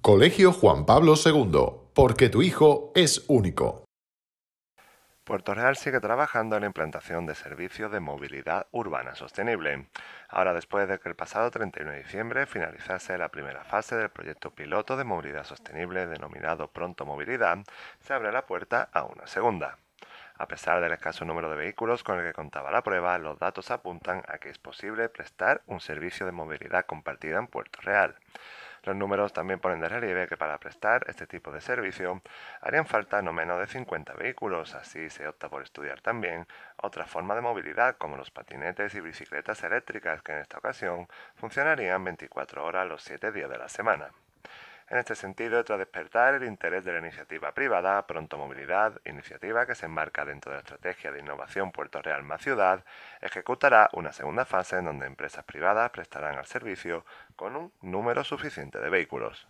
Colegio Juan Pablo II, porque tu hijo es único. Puerto Real sigue trabajando en la implantación de servicios de movilidad urbana sostenible. Ahora, después de que el pasado 31 de diciembre finalizase la primera fase del proyecto piloto de movilidad sostenible denominado Pronto Movilidad, se abre la puerta a una segunda. A pesar del escaso número de vehículos con el que contaba la prueba, los datos apuntan a que es posible prestar un servicio de movilidad compartida en Puerto Real. Los números también ponen de relieve que para prestar este tipo de servicio harían falta no menos de 50 vehículos, así se opta por estudiar también otra forma de movilidad como los patinetes y bicicletas eléctricas que en esta ocasión funcionarían 24 horas los 7 días de la semana. En este sentido, tras despertar el interés de la iniciativa privada Pronto Movilidad, iniciativa que se enmarca dentro de la estrategia de innovación Puerto Real más ciudad, ejecutará una segunda fase en donde empresas privadas prestarán al servicio con un número suficiente de vehículos.